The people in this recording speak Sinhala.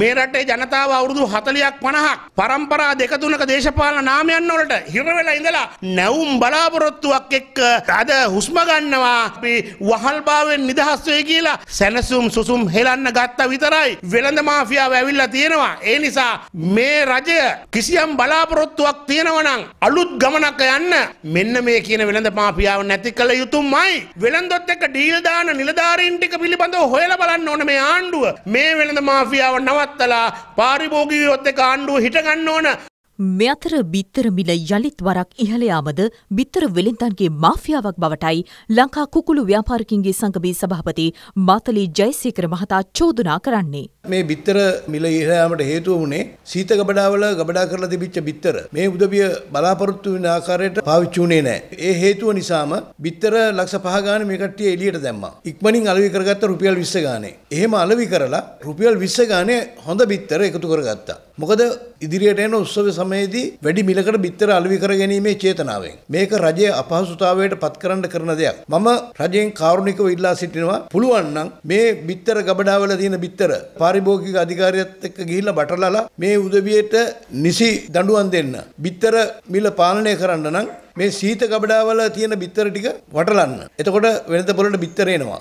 මේ රටේ ජනතාව අවුරුදු 40ක් 50ක් පරම්පරා දෙක තුනක දේශපාලන නාමයන් වලට හිර වෙලා ඉඳලා නැවුම් බලාපොරොත්තුවක් එක්ක අද හුස්ම ගන්නවා අපි වහල්භාවයෙන් නිදහස් වෙයි කියලා සැනසුම් සුසුම් හෙලන්න ගත්තා විතරයි වෙළඳ මාෆියාව ඇවිල්ලා තියෙනවා ඒ නිසා මේ රජය කිසියම් බලාපොරොත්තුවක් තියෙනවා අලුත් ගමනක් යන්න මෙන්න මේ කියන වෙළඳ මාෆියාව නැති කළ යුතුමයි වෙළඳොත් එක්ක ඩීල් දාන නිලධාරීන් ටික පිළිබඳව හොයලා බලන්න ඕනේ මේ ආණ්ඩුව මේ වෙළඳ මාෆියාව නව නවත්තලා පාරිභෝගියොත් එක ආණ්ඩුව හිටගන්න ඕන මෙතර බිත්තර මිල යළිත් වරක් ඉහළ යාමද බිත්තර වෙලින්තන්ගේ මාෆියාවක් බවටයි ලංකා කුකුළු ව්‍යාපාරිකින්ගේ සංගමේ සභාපති මාතලී ජයසේකර මහතා චෝදනා කරන්නේ. මේ බිත්තර මිල ඉහළ යාමට හේතුව වුණේ සීත ගබඩාවල ගබඩා කරලා තිබිච්ච බිත්තර මේ උදවිය බලාපොරොත්තු වෙන ආකාරයට පාවිච්චි වුණේ නැහැ. ඒ හේතුව නිසාම බිත්තර ලක්ෂ 5 ගානේ මේ කට්ටිය එළියට දැම්මා. ඉක්මනින් අලෙවි කරගත්ත රුපියල් 20 ගානේ. එහෙම අලෙවි කරලා රුපියල් 20 ගානේ හොඳ බිත්තර එකතු කරගත්තා. මොකද ඉදිරියට එන උත්සව සමයේදී වැඩි මිලකට බිත්තර අලුවි කර ගැනීමේ චේතනාවෙන් මේක රජයේ අපහසුතාවයට පත්කරන්න කරන දෙයක්. මම රජයෙන් කාරුණිකව ඉල්ලා සිටිනවා පුළුවන් නම් මේ බිත්තර ගබඩාවල තියෙන බිත්තර පාරිභෝගික අධිකාරියත් එක්ක ගිහිල්ලා බටලලා මේ උදවියට නිසි දඬුවම් දෙන්න. බිත්තර මිල පාලනය කරන්න නම් මේ සීත ගබඩාවල තියෙන බිත්තර ටික වටලන්න. එතකොට වෙනද පොළට බිත්තර එනවා.